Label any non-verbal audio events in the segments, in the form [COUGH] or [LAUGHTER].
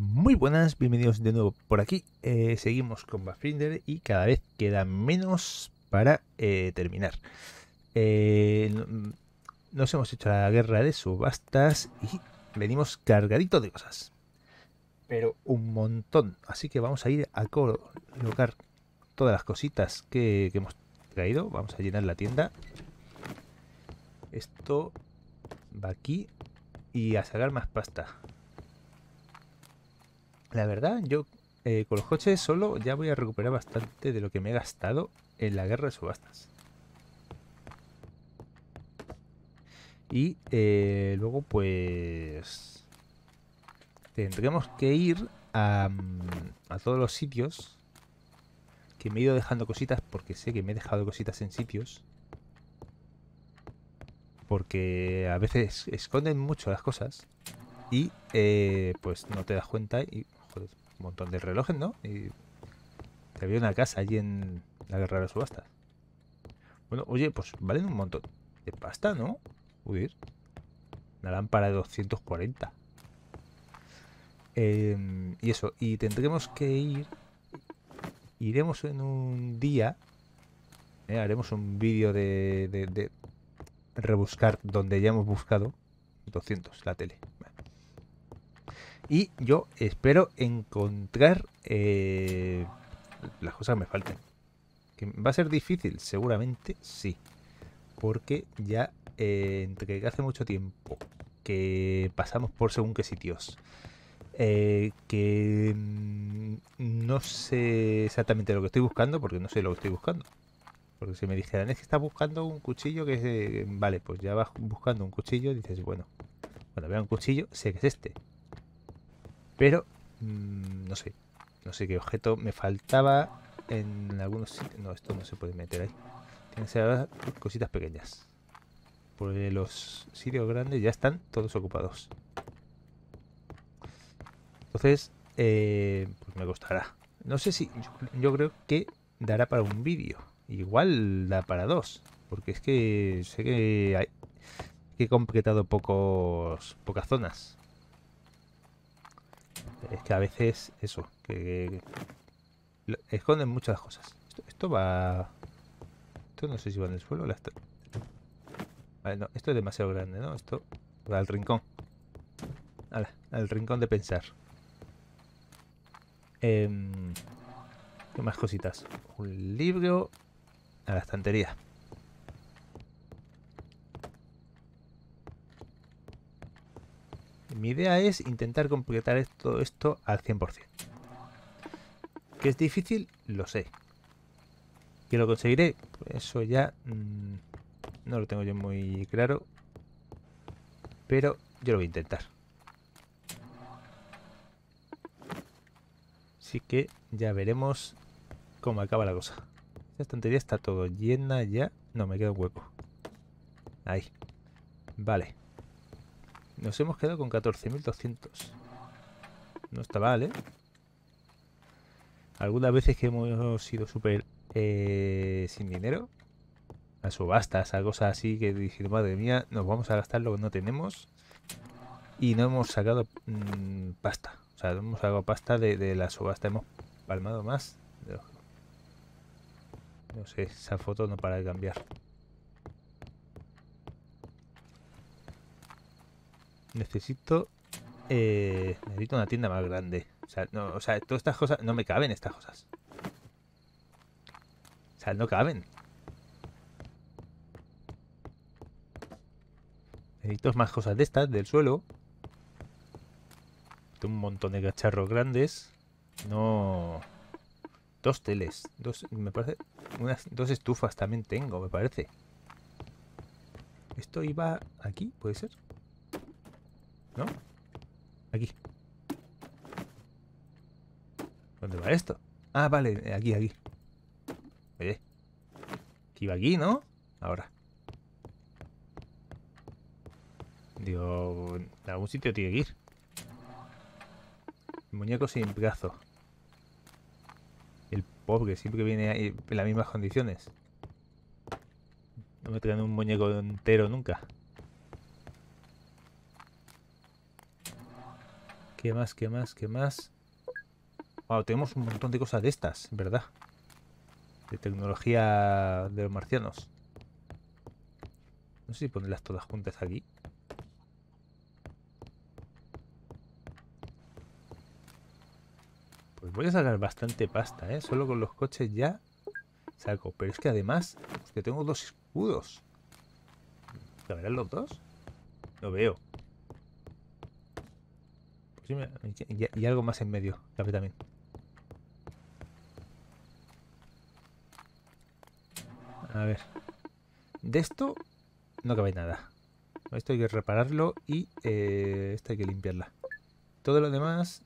Muy buenas, bienvenidos de nuevo por aquí. Eh, seguimos con Buffrinder y cada vez queda menos para eh, terminar. Eh, nos hemos hecho la guerra de subastas y venimos cargadito de cosas. Pero un montón. Así que vamos a ir a colocar todas las cositas que, que hemos traído. Vamos a llenar la tienda. Esto va aquí. Y a sacar más pasta. La verdad, yo eh, con los coches solo ya voy a recuperar bastante de lo que me he gastado en la guerra de subastas. Y eh, luego pues tendremos que ir mm, a, todos los sitios que me he ido dejando cositas porque sé que me he dejado cositas en sitios porque a veces esconden mucho las cosas y eh, pues no te das cuenta y pues, un montón de relojes, ¿no? Y había una casa allí en la guerra de las subastas. Bueno, oye, pues valen un montón de pasta, ¿no? Uy, una lámpara de 240. Em, y eso, y tendremos que ir... Iremos en un día... Eh, haremos un vídeo de, de, de rebuscar donde ya hemos buscado 200 la tele. Y yo espero encontrar eh, las cosas que me faltan. ¿Que ¿Va a ser difícil? Seguramente sí. Porque ya eh, entre que hace mucho tiempo que pasamos por según qué sitios. Eh, que mm, no sé exactamente lo que estoy buscando, porque no sé lo que estoy buscando. Porque si me dijeran, es que estás buscando un cuchillo que Vale, pues ya vas buscando un cuchillo, dices, bueno, bueno vea un cuchillo, sé que es este. Pero, mm, no sé. No sé qué objeto me faltaba en algunos sitios. No, esto no se puede meter ahí. Tienen que ser cositas pequeñas. Porque los sitios grandes ya están todos ocupados. Entonces, eh, pues me costará. No sé si... Yo, creo que dará para un vídeo. Igual da para dos. Porque es que sé que, que he completado pocos, pocas zonas. Es que a veces eso, que, esconden muchas cosas. Esto, va... Esto no sé si va en el suelo o la está... Vale, no, esto es demasiado grande, ¿no? Esto va al rincón. al rincón de pensar. Em, ¿Qué más cositas? Un libro a la estantería. mi idea es intentar completar todo esto al 100%. ¿Que es difícil? Lo sé. ¿Que lo conseguiré? Pues eso ya mm, no lo tengo yo muy claro. Pero yo lo voy a intentar. Así que ya veremos cómo acaba la cosa. Esta estantería está todo llena ya. No, me queda un hueco. Ahí. Vale. Nos hemos quedado con 14.200. No está mal, ¿eh? Algunas veces que hemos sido súper eh, sin dinero, a subastas, a cosas así que dije, madre mía, nos vamos a gastar lo que no tenemos y no hemos sacado mm, pasta. O sea, no hemos sacado pasta de, de la subasta, hemos palmado más. No sé, esa foto no para de cambiar. Necesito... Eh, necesito una tienda más grande. O sea, no, o sea, todas estas cosas... No me caben estas cosas. O sea, no caben. Necesito más cosas de estas, del suelo. Tengo un montón de cacharros grandes. No... Dos teles. Dos, me parece... Unas, dos estufas también tengo, me parece. ¿Esto iba aquí? ¿Puede ser? ¿No? Aquí. ¿Dónde va esto? Ah, vale, eh, aquí, aquí. Oye. Aquí va aquí, ¿no? Ahora. Digo, en algún sitio tiene que ir. El muñeco sin brazo. El pobre siempre viene en las mismas condiciones. No me traen un muñeco entero nunca. ¿Qué más? ¿Qué más? ¿Qué más? Wow, tenemos un montón de cosas de estas, ¿verdad? De tecnología de los marcianos. No sé si ponerlas todas juntas aquí. Pues voy a sacar bastante pasta, ¿eh? Solo con los coches ya saco. Pero es que además, es que tengo dos escudos. verán los dos? No veo. Y, algo más en medio, también. A ver. De esto no cabe nada. Esto hay que repararlo y eh, esto hay que limpiarla. Todo lo demás...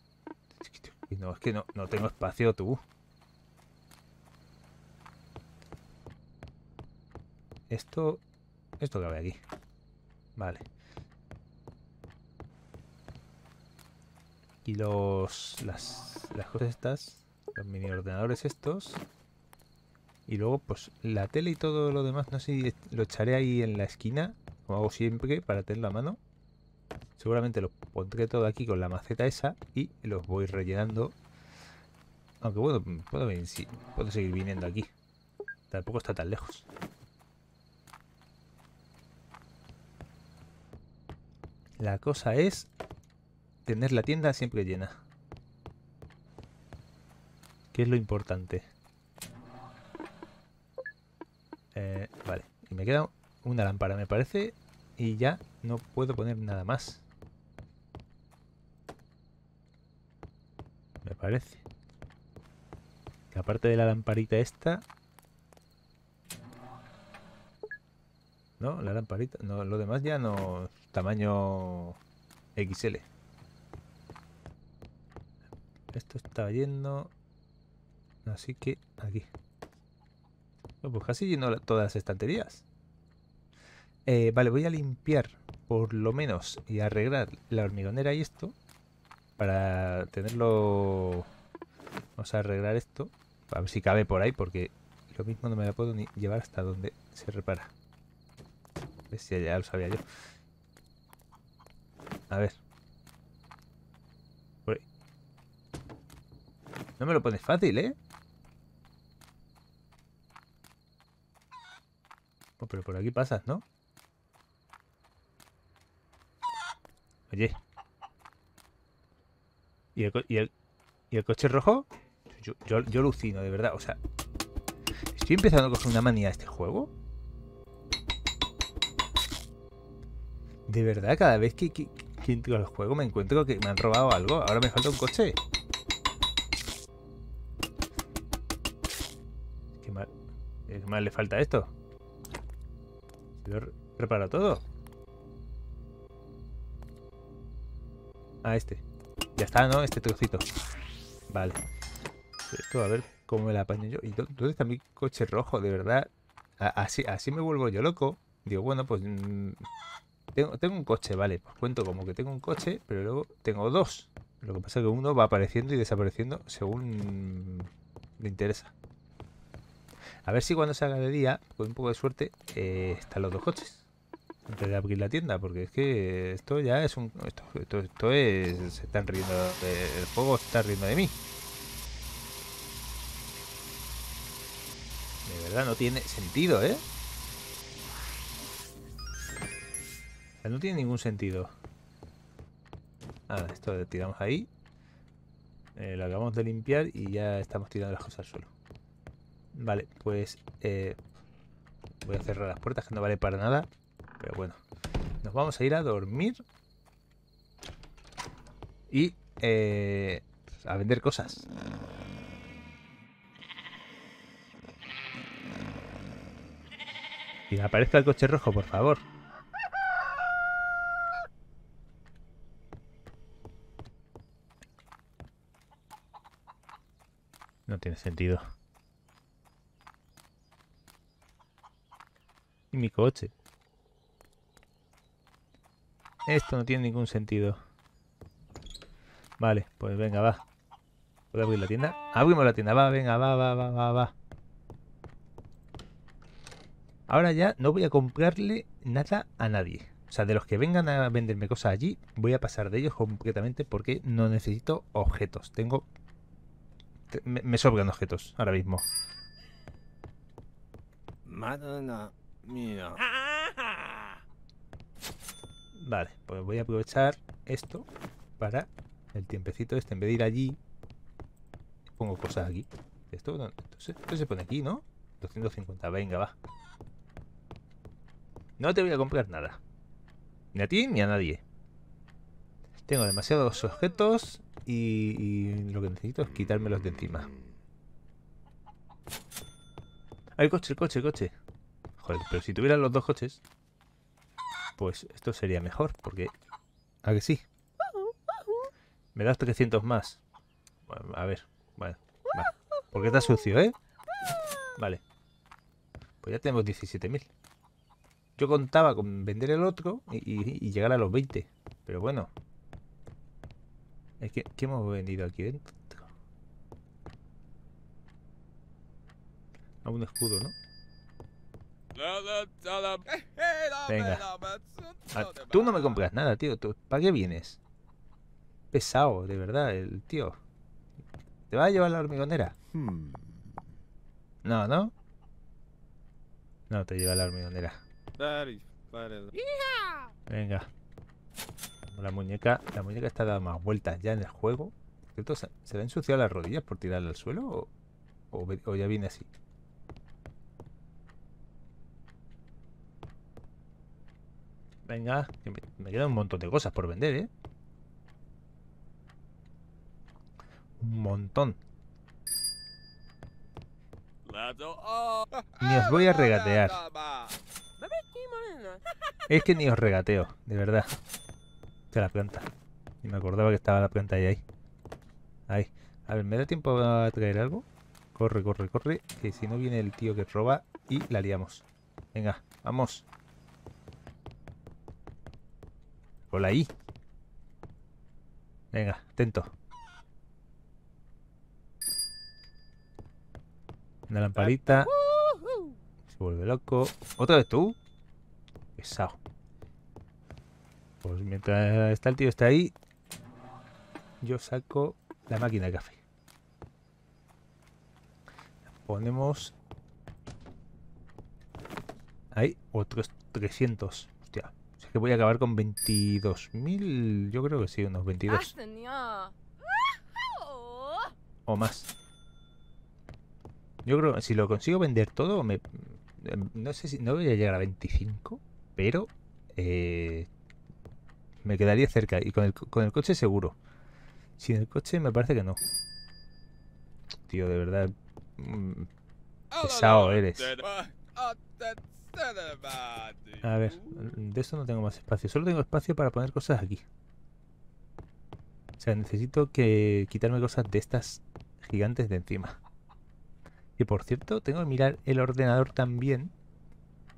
No, es que no, no tengo espacio, tú. Esto... Esto cabe aquí. Vale. Y los, las, cosas estas, los mini ordenadores estos. Y luego, pues la tele y todo lo demás, no sé, lo echaré ahí en la esquina, como hago siempre, para tenerlo a mano. Seguramente lo pondré todo aquí con la maceta esa y los voy rellenando. Aunque bueno, puedo, puedo seguir viniendo aquí. Tampoco está tan lejos. La cosa es tener la tienda siempre llena. ¿Qué es lo importante. Eh, vale, y me queda una lámpara, me parece. Y ya no puedo poner nada más. Me parece. Que aparte de la lamparita esta... No, la lamparita... No, lo demás ya no... Tamaño XL. Esto está yendo... Así que aquí. Pues casi lleno todas las estanterías. Eh, vale, voy a limpiar por lo menos y arreglar la hormigonera y esto. Para tenerlo... Vamos a arreglar esto. A ver si cabe por ahí porque lo mismo no me la puedo ni llevar hasta donde se repara. A ver si ya lo sabía yo. A ver. No me lo pones fácil, ¿eh? Oh, pero por aquí pasas, ¿no? Oye. ¿Y el, coche rojo? Yo, yo, alucino, de verdad. O sea, estoy empezando a coger una manía a este juego. De verdad, cada vez que, que, que entro al juego me encuentro que me han robado algo. Ahora me falta un coche. ¿Qué más le falta esto? ¿Se lo repara todo? Ah, este. Ya está, ¿no? Este trocito. Vale. Esto, a ver cómo me la apaño yo. ¿Y dónde está mi coche rojo? De verdad. Así, así me vuelvo yo loco. Digo, bueno, pues... Mm, tengo, tengo, un coche, vale. Pues cuento como que tengo un coche, pero luego tengo dos. Lo que pasa es que uno va apareciendo y desapareciendo según le interesa. A ver si cuando salga de día, con un poco de suerte, eh, están los dos coches. Antes de abrir la tienda, porque es que esto ya es un. Esto, es. Se están riendo. el juego se está riendo de mí. De verdad, no tiene sentido, ¿eh? no tiene ningún sentido. Ah, esto lo tiramos ahí. Eh, lo acabamos de limpiar y ya estamos tirando las cosas al suelo. Vale, pues eh, voy a cerrar las puertas que no vale para nada. Pero bueno, nos vamos a ir a dormir y eh, a vender cosas. Y aparezca el coche rojo, por favor. No tiene sentido. Y mi coche. Esto no tiene ningún sentido. Vale, pues venga, va. a abrir la tienda? Abrimos la tienda, va, venga, va, va, va, va, Ahora ya no voy a comprarle nada a nadie. O sea, de los que vengan a venderme cosas allí, voy a pasar de ellos completamente porque no necesito objetos. Tengo... Me, sobran objetos ahora mismo. Madonna. Mira. Vale, pues voy a aprovechar esto para el tiempecito este. En vez de ir allí, pongo cosas aquí. Esto, se pone aquí, ¿no? 250, venga, va. No te voy a comprar nada. Ni a ti ni a nadie. Tengo demasiados objetos y, lo que necesito es quitármelos de encima. ¡Ay, coche, coche, coche! Joder, pero si tuvieran los dos coches, pues esto sería mejor, porque... ¿A que sí? Me das 300 más. a ver, bueno, Porque está sucio, ¿eh? Vale. Pues ya tenemos 17.000. Yo contaba con vender el otro y, llegar a los 20. Pero bueno. Es que, ¿Qué hemos vendido aquí dentro? A un escudo, ¿no? Venga. Ah, tú no me compras nada, tío. ¿Para qué vienes? Pesado, de verdad, el tío. ¿Te va a llevar la hormigonera? Hmm. No, ¿no? No, te lleva la hormigonera. Venga. La muñeca, la muñeca está dando más vueltas ya en el juego. ¿Se, le ha ensuciado las rodillas por tirarle al suelo o ya viene así? Venga, que me quedan un montón de cosas por vender, ¿eh? Un montón. Ni os voy a regatear. Es que ni os regateo, de verdad. Está la planta. Y me acordaba que estaba la planta ahí, ahí. Ahí. A ver, ¿me da tiempo a traer algo? Corre, corre, corre. Que si no viene el tío que roba y la liamos. Venga, vamos. Por ahí. Venga, atento. Una lamparita. Se vuelve loco. ¿Otra vez tú? Pesado. Pues mientras está el tío está ahí, yo saco la máquina de café. Ponemos... Ahí, otros 300 que voy a acabar con 22.000, yo creo que sí, unos 22. O más. Yo creo si lo consigo vender todo, no sé si no voy a llegar a 25, pero eh, me quedaría cerca. Y con el, coche seguro. Sin el coche me parece que no. Tío, de verdad... Mm, pesado eres. A ver, de eso no tengo más espacio. Solo tengo espacio para poner cosas aquí. O sea, necesito que quitarme cosas de estas gigantes de encima. Y por cierto, tengo que mirar el ordenador también.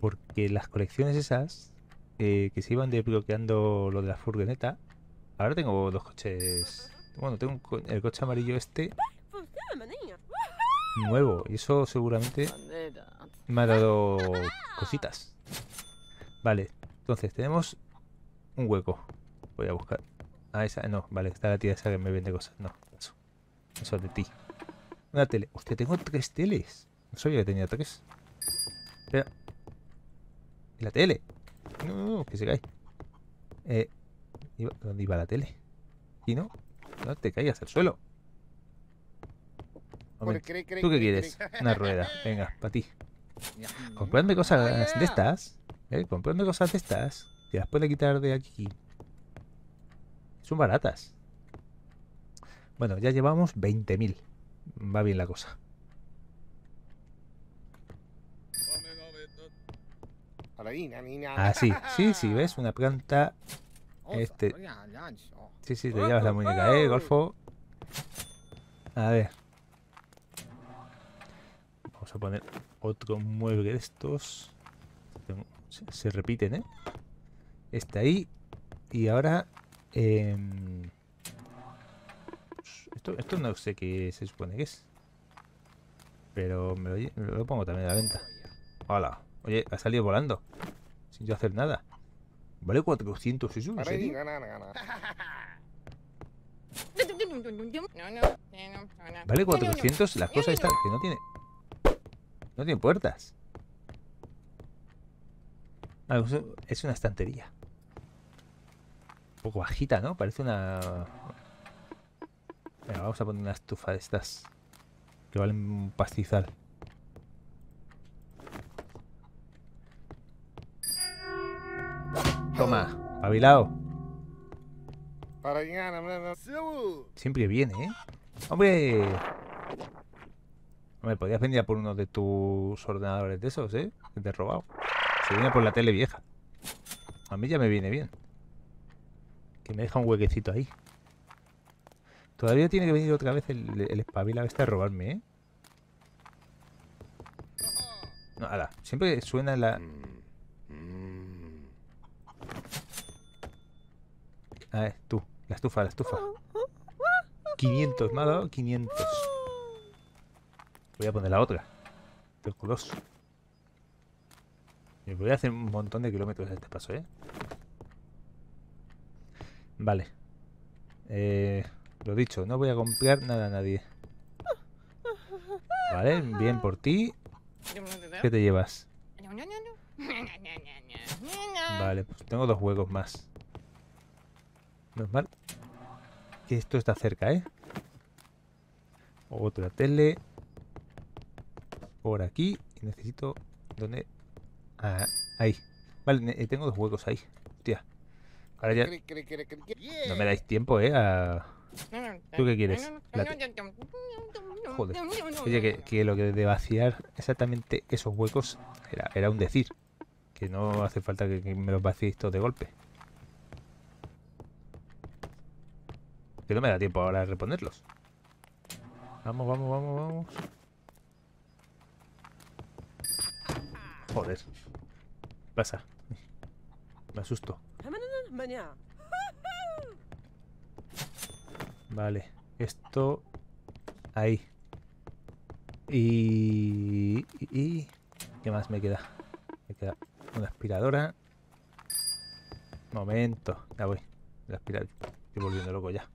Porque las colecciones esas eh, que se iban desbloqueando lo de la furgoneta. Ahora tengo dos coches. Bueno, tengo el coche amarillo este. Nuevo. Y eso seguramente me ha dado cositas. Vale, entonces tenemos un hueco. Voy a buscar. Ah, esa. No, vale, está la tía esa que me vende cosas. No, eso. Eso es de ti. Una tele. Hostia, tengo tres teles. No sabía que tenía tres. Espera. la tele? No, no, que se cae. Eh, ¿Dónde iba la tele? Y no, no te caigas al suelo. ¿Tú qué quieres? Una rueda. Venga, para ti. Comprando cosas de estas. Eh, cosas de estas. Y las puede quitar de aquí. Son baratas. Bueno, ya llevamos 20.000. Va bien la cosa. Ah, sí, sí, sí, ¿ves? Una planta... Este... Sí, sí, te llevas la muñeca, ¿eh, Golfo? A ver. Vamos a poner otro mueble de estos. Se, repiten, ¿eh? Está ahí. Y ahora... Em, esto, no sé qué se supone que es. Pero me lo, pongo también a la venta. ¡Hala! Oye, ha salido volando. Sin yo hacer nada. Vale 400 Vale 400 las cosas están que no tiene... No tiene puertas. es una estantería. Un poco bajita, ¿no? Parece una... vamos a poner una estufa de estas. Que valen un pastizal. Toma, pabilao. Siempre viene, ¿eh? ¡Hombre! Me podías venir a por uno de tus ordenadores de esos, ¿eh? De te robado. Se viene por la tele vieja. A mí ya me viene bien. Que me deja un huequecito ahí. Todavía tiene que venir otra vez el, el a este a robarme, ¿eh? No, ala, siempre suena la... A ah, ver, tú, la estufa, la estufa. 500, me 500. Voy a poner la otra. El culoso. Y voy a hacer un montón de kilómetros a este paso, ¿eh? Vale. Eh, lo dicho, no voy a comprar nada a nadie. Vale, bien por ti. ¿Qué te llevas? Vale, pues tengo dos juegos más. Normal. Que esto está cerca, ¿eh? Otra tele por aquí y necesito... ¿Dónde? Ah, ahí. Vale, eh, tengo dos huecos ahí. tía Ahora ya... No me dais tiempo, ¿eh? ¿Tú qué quieres? Joder. Oye, que, lo que de vaciar exactamente esos huecos era, un decir. Que no hace falta que, me los vaciéis todos de golpe. Que no me da tiempo ahora de reponerlos. Vamos, vamos, vamos, vamos. Joder. Pasa. Me asusto. Vale. Esto... Ahí. Y... y ¿Qué más me queda? Me queda una aspiradora. Momento. Ya voy. La aspiradora. Estoy volviendo loco ya.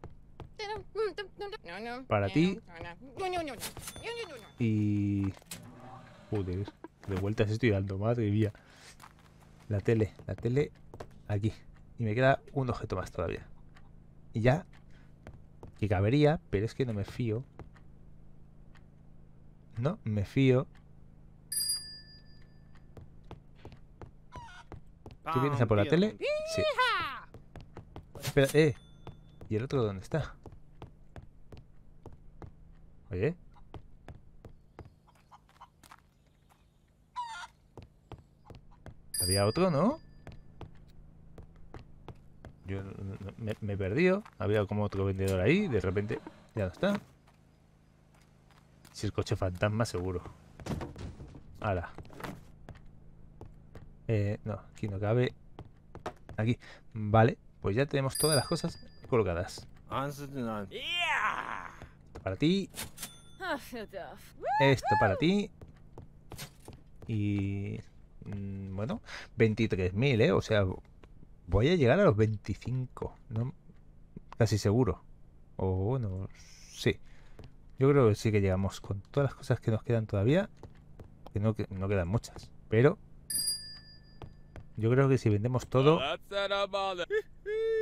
Para ti. Y... Joder. De vueltas estoy dando, madre mía. La tele, la tele aquí. Y me queda un objeto más todavía. Y ya, que cabería, pero es que no me fío. No, me fío. ¿Tú vienes a por la tele? Sí. Espera, eh. ¿Y el otro dónde está? Oye. Había otro, ¿no? Yo eh, me, he perdido. Había como otro vendedor ahí. De repente ya no está. Si el coche fantasma, seguro. ahora eh, no, aquí no cabe. Aquí. Vale, pues ya tenemos todas las cosas colocadas. para ti. Ah, Esto para ti. Y Mm, bueno, 23.000, ¿eh? O sea, voy a llegar a los 25, Casi seguro. O bueno, sí. Yo creo que sí que llegamos con todas las cosas que nos quedan todavía. Que no, que no quedan muchas. Pero yo creo que si vendemos todo,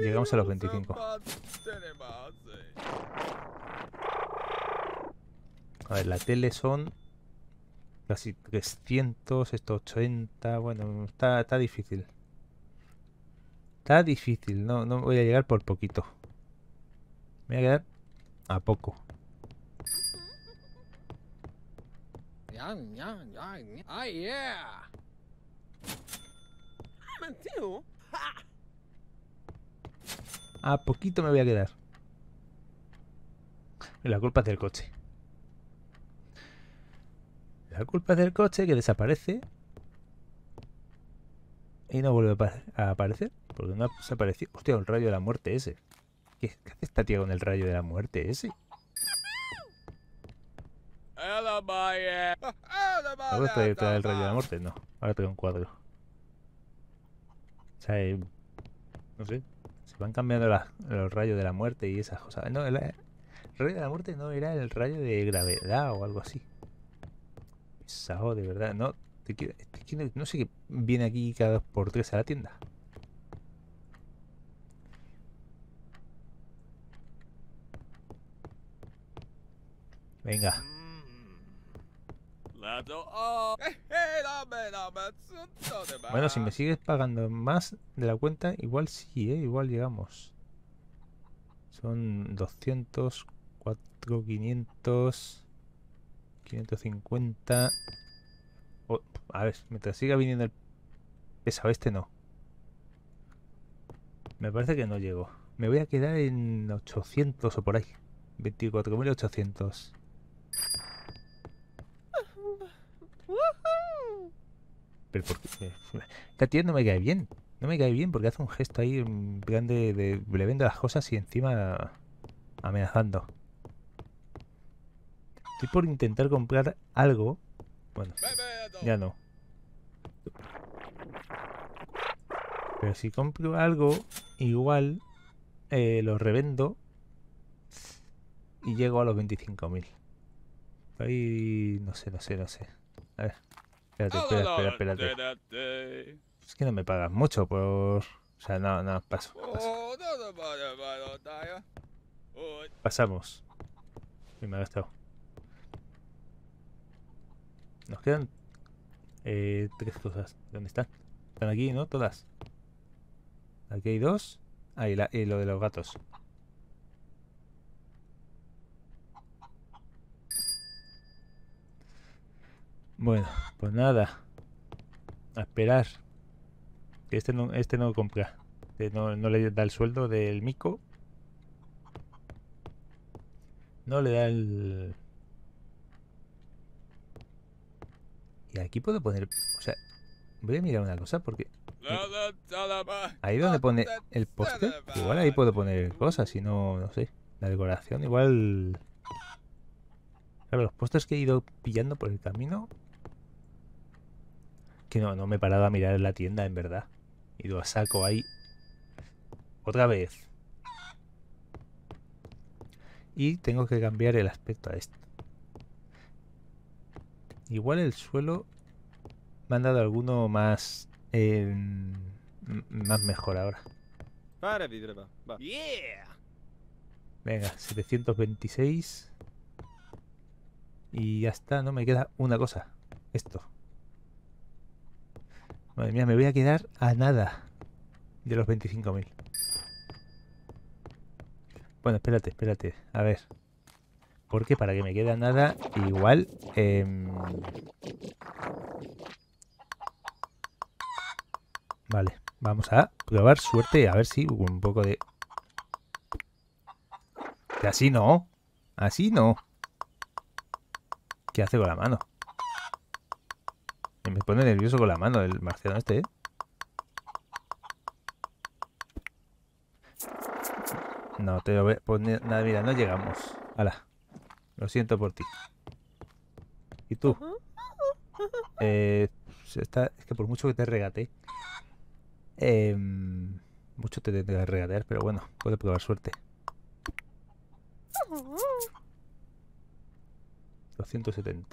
llegamos a los 25. A ver, la tele son casi 300, esto 80, bueno, está, difícil. Está difícil, no, no voy a llegar por poquito. Me voy a quedar a poco. Ah, a poquito me voy a quedar. La culpa es del coche. La culpa es del coche que desaparece y no vuelve a aparecer. Porque no ha desaparecido Hostia, el rayo de la muerte ese. ¿Qué, hace esta tía con el rayo de la muerte ese? ¿Algo del rayo de la muerte? No. Ahora tengo un cuadro. O sea, eh, no sé. Se van cambiando los rayos de la muerte y esas cosas. No, el rayo de la muerte no era el rayo de gravedad o algo así pesado, de verdad. No, no sé qué viene aquí cada dos por tres a la tienda. Venga. Oh. Eh, eh, bueno, si me sigues pagando más de la cuenta, igual sí, ¿eh? igual llegamos. Son 204, 500... 550. a ver, mientras siga viniendo el pesado este, no. Me parece que no llego. Me voy a quedar en 800 o por ahí. 24.800. Pero porque... Katia no me cae bien. No me cae bien porque hace un gesto ahí grande de... Le las cosas y encima amenazando. Estoy por intentar comprar algo. Bueno, ya no. Pero si compro algo, igual eh, lo revendo y llego a los 25.000. Ahí no sé, no sé, no sé. A ver, espérate, espérate, espérate. Es que no me pagas mucho por... O sea, no, no, paso. Pasamos. Y me ha gastado. Nos quedan eh, tres cosas. ¿Dónde están? Están aquí, ¿no? Todas. Aquí hay dos. Ahí, la, lo de los gatos. Bueno, pues nada. A esperar. Que este no, este no compra. no le da el sueldo del mico. No le da el... aquí puedo poner... O sea, voy a mirar una cosa porque... Ahí donde pone el poste, igual ahí puedo poner cosas, si no, no sé. La decoración, igual... ver, los postes que he ido pillando por el camino... Que no, no me he parado a mirar la tienda, en verdad. Y lo saco ahí. Otra vez. Y tengo que cambiar el aspecto a esto. Igual el suelo me han dado alguno más... Em, más mejor ahora. Para va. Venga, 726. Y ya está, no me queda una cosa. Esto. Madre mía, me voy a quedar a nada de los 25.000. Bueno, espérate, espérate. A ver. Porque para que me quede nada, igual... Em, vale, vamos a probar suerte, a ver si un poco de... Que así no, así no. ¿Qué hace con la mano? Me pone nervioso con la mano el marciano este, ¿eh? No te voy a poner nada, mira, no llegamos. Hala. Lo siento por ti. ¿Y tú? Eh, es que por mucho que te regate, em, mucho te regatear, pero bueno, puede probar suerte. ...270...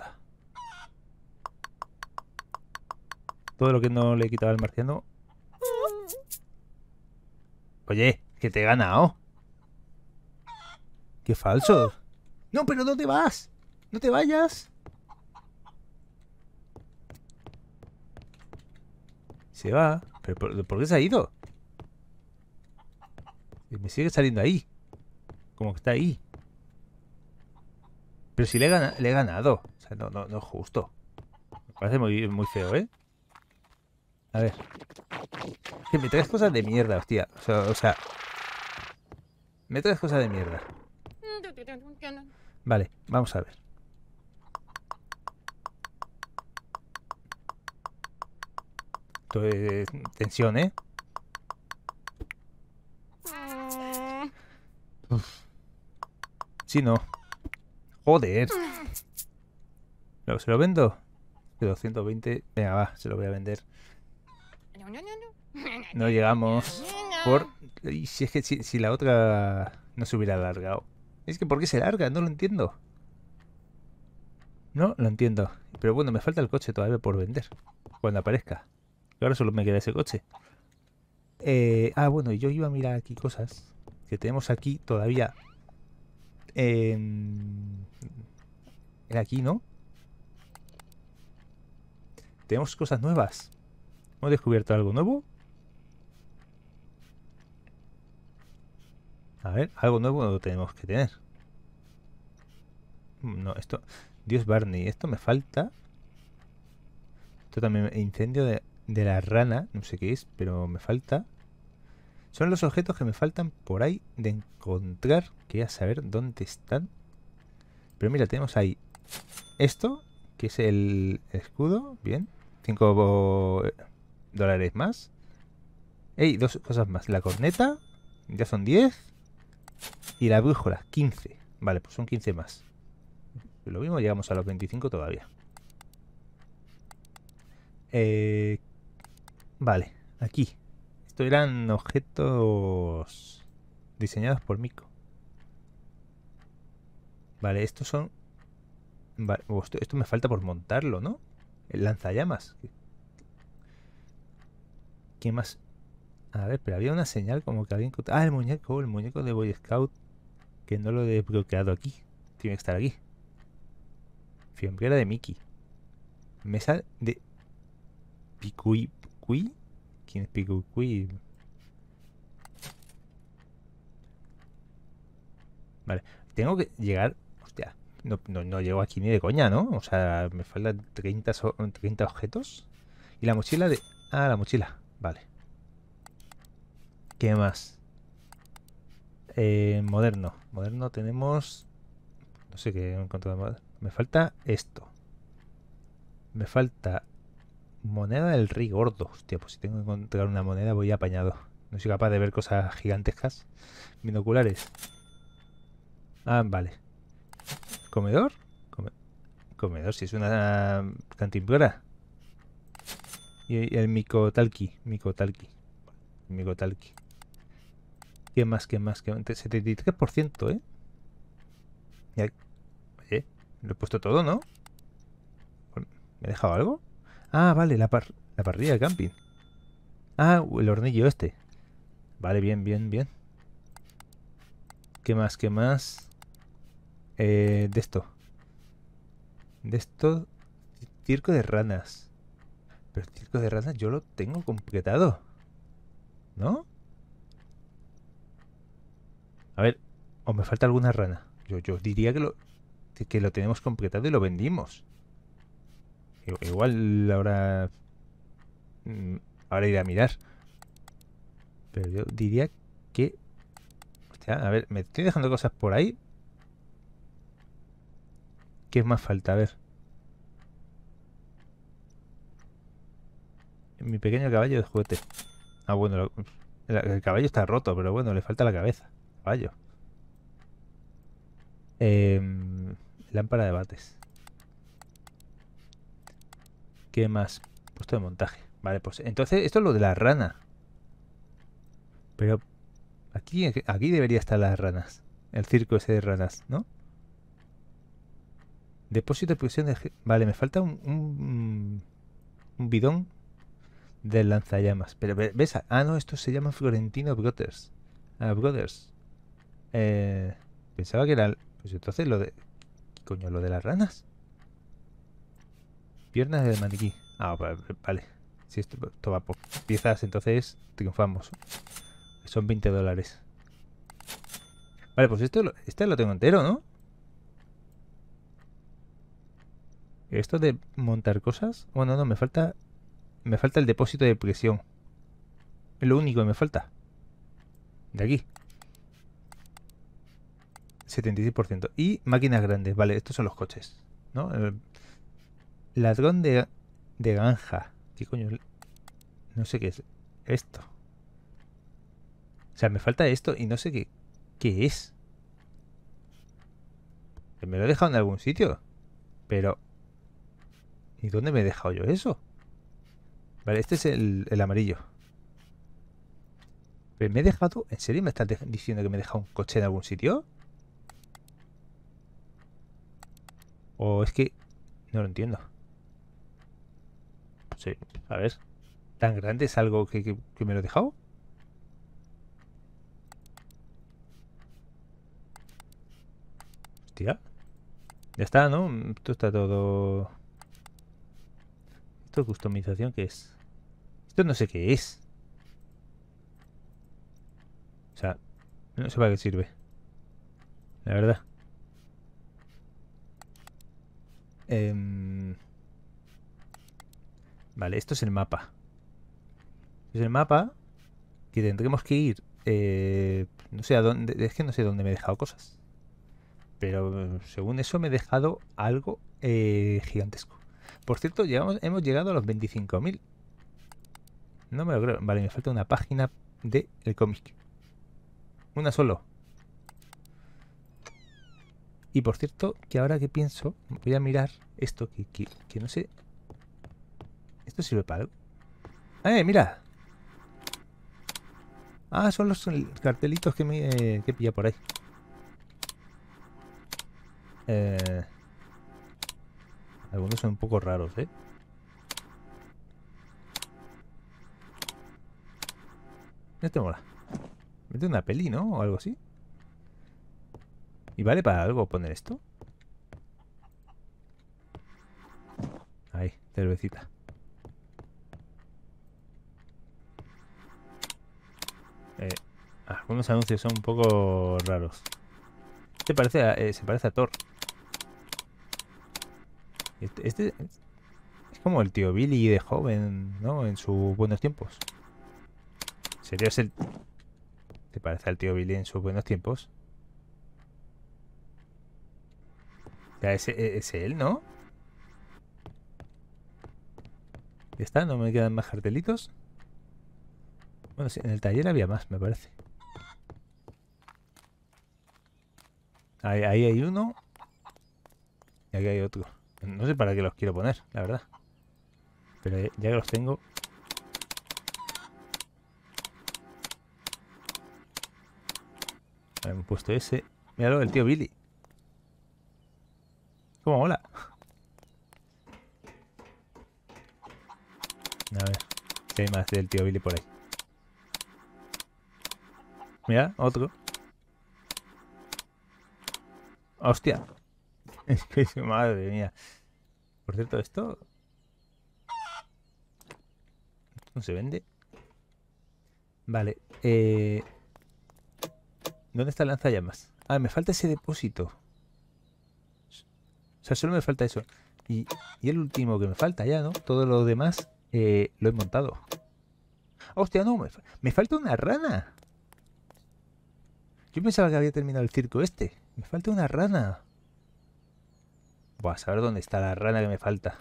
Todo lo que no le quitaba al marciano... Oye, que te he ganado. Qué falso. No, pero no te vas. No te vayas. Se va. ¿Pero por, qué se ha ido? Me sigue saliendo ahí. Como que está ahí. Pero si le he, ganado. Le ganado. O sea, no, no, es justo. Me parece muy, muy feo, ¿eh? A ver. Que me traes cosas de mierda, hostia. O sea, o sea me traes cosas de mierda. Vale, vamos a ver. es tensión, ¿eh? Si Sí, no. Joder. lo ¿Se lo vendo? De 220. Venga, va, se lo voy a vender. No llegamos. Por... si es que si la otra no se hubiera alargado. Es que ¿por qué se larga? No lo entiendo. No lo entiendo. Pero bueno, me falta el coche todavía por vender. Cuando aparezca. Ahora solo me queda ese coche. Eh, ah, bueno, yo iba a mirar aquí cosas que tenemos aquí todavía. era aquí, ¿no? Tenemos cosas nuevas. ¿Hemos descubierto algo nuevo? A ver, algo nuevo lo tenemos que tener. Mm, no, esto... Dios Barney, esto me falta. Esto también... Incendio de, la rana, no sé qué es, pero me falta. Son los objetos que me faltan por ahí de encontrar. Quería saber dónde están. Pero mira, tenemos ahí esto, que es el escudo. Bien. 5 eh, dólares más. Ey, dos cosas más. La corneta. Ya son 10. Y la brújula, 15. Vale, pues son 15 más. Lo mismo, llegamos a los 25 todavía. Eh, vale, aquí. Estos eran objetos diseñados por Miko. Vale, estos son... Oh, esto, esto me falta por montarlo, ¿no? El lanzallamas. ¿Qué más? A ver, pero había una señal como que alguien... Ah, el muñeco, el muñeco de Boy Scout. Que no lo he desbloqueado aquí. Tiene que estar aquí. Fiambrera de Mickey. Mesa de... Picui. ¿Quién es Picuicui? Vale. Tengo que llegar... Hostia. No, no, llego aquí ni de coña, ¿no? O sea, me faltan 30, 30 objetos. Y la mochila de... Ah, la mochila. Vale. ¿Qué más? Eh, moderno. Moderno tenemos... No sé qué he encontrado Me falta esto. Me falta moneda del rey gordo. Hostia, pues si tengo que encontrar una moneda voy apañado. No soy capaz de ver cosas gigantescas. Binoculares. Ah, vale. ¿Comedor? comedor, si es una cantimplora. Y el micotalki. Micotalki. Micotalki. ¿Qué más, qué más, qué más? 73%, ¿eh? Ya, oye, lo he puesto todo, ¿no? ¿Me he dejado algo? Ah, vale, la, la parrilla de camping. Ah, el hornillo este. Vale, bien, bien, bien. ¿Qué más, qué más? Eh, de esto. De esto... Circo de ranas. Pero el circo de ranas yo lo tengo completado. ¿No? A ver, o me falta alguna rana. Yo, diría que lo, que lo tenemos completado y lo vendimos. Igual ahora... Ahora iré a mirar. Pero yo diría que... Hostia, a ver, me estoy dejando cosas por ahí. ¿Qué más falta? A ver. Mi pequeño caballo de juguete. Ah, bueno, el caballo está roto, pero bueno, le falta la cabeza. Em, lámpara de bates. ¿Qué más? Puesto de montaje. Vale, pues entonces esto es lo de la rana. Pero aquí, aquí debería estar las ranas. El circo ese de ranas, ¿no? Depósito de producción de... Vale, me falta un, un, bidón de lanzallamas. Pero ves... Ah, no, esto se llama Florentino Brothers. Ah, Brothers. Eh, pensaba que era... Pues entonces lo de... coño? ¿Lo de las ranas? Piernas de maniquí. Ah, vale. Si esto, esto por piezas, entonces triunfamos. Son 20 dólares. Vale, pues esto, este lo tengo entero, ¿no? Esto de montar cosas... Bueno, no, me falta... Me falta el depósito de presión. Es lo único que me falta. De aquí. 76%. Y máquinas grandes, vale, estos son los coches, ¿no? Eh, ladrón de, de granja. ¿Qué coño? No sé qué es esto. O sea, me falta esto y no sé qué, qué es. me lo he dejado en algún sitio. Pero... ¿Y dónde me he dejado yo eso? Vale, este es el, amarillo. me he dejado... ¿En serio me estás diciendo que me he dejado un coche en algún sitio? O es que no lo entiendo. Sí, a ver. ¿Tan grande es algo que, me lo he dejado? Hostia. Ya está, ¿no? Esto está todo... ¿Esto es customización qué es? Esto no sé qué es. O sea, no sé para qué sirve. La verdad. Em, vale, esto es el mapa. Es el mapa que tendremos que ir. Eh, no sé a dónde. Es que no sé dónde me he dejado cosas. Pero eh, según eso me he dejado algo eh, gigantesco. Por cierto, hemos llegado a los 25.000. No me lo creo. Vale, me falta una página del el cómic. Una solo. Y por cierto, que ahora que pienso, voy a mirar esto que, que, no sé. ¿Esto sirve para algo? ¡Eh, mira! Ah, son los cartelitos que me que pilla por ahí. Eh, algunos son un poco raros, ¿eh? te este mola. Mete una peli, ¿no? O algo así. ¿Y vale para algo poner esto? Ahí, cervecita. Eh, algunos anuncios son un poco raros. Este parece a, eh, se parece a Thor. Este, este, es como el tío Billy de joven, ¿no? En sus buenos tiempos. ¿Sería el... ¿Te parece al tío Billy en sus buenos tiempos? ese es, es él, ¿no? Ya está, no me quedan más cartelitos. Bueno, sí, en el taller había más, me parece. Ahí, hay uno. Y aquí hay otro. No sé para qué los quiero poner, la verdad. Pero ya que los tengo... Hemos puesto ese. Míralo, el tío Billy. ¡Cómo hola. A ver. Si más del tío Billy por ahí. Mira, otro. Hostia. [LAUGHS] Madre mía. Por cierto, esto... No se vende. Vale. Eh, ¿Dónde está el lanzallamas? Ah, me falta ese depósito. O sea, solo me falta eso. Y, el último que me falta ya, ¿no? Todo lo demás eh, lo he montado. ¡Hostia, no! Me, falta una rana. Yo pensaba que había terminado el circo este. Me falta una rana. Buah, a saber dónde está la rana que me falta.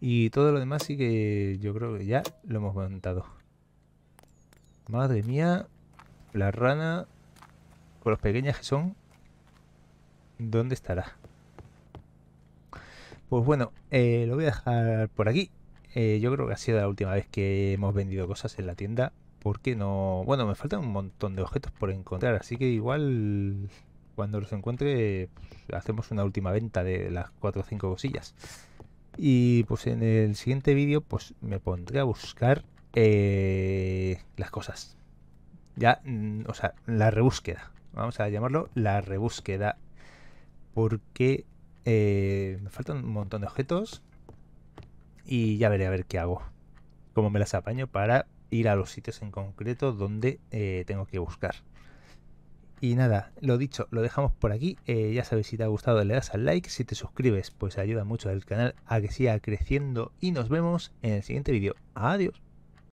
Y todo lo demás sí que yo creo que ya lo hemos montado. Madre mía, la rana, con los pequeñas que son, ¿dónde estará? Pues bueno, eh, lo voy a dejar por aquí. Eh, yo creo que ha sido la última vez que hemos vendido cosas en la tienda. Porque no. Bueno, me faltan un montón de objetos por encontrar. Así que igual cuando los encuentre pues, hacemos una última venta de las 4 o 5 cosillas. Y pues en el siguiente vídeo pues me pondré a buscar eh, las cosas. Ya, mm, o sea, la rebúsqueda. Vamos a llamarlo la rebúsqueda. Porque eh, me faltan un montón de objetos. Y ya veré a ver qué hago. Cómo me las apaño para ir a los sitios en concreto donde eh, tengo que buscar. Y nada, lo dicho, lo dejamos por aquí. Eh, ya sabéis, si te ha gustado le das al like. Si te suscribes, pues ayuda mucho al canal a que siga creciendo. Y nos vemos en el siguiente vídeo. Adiós.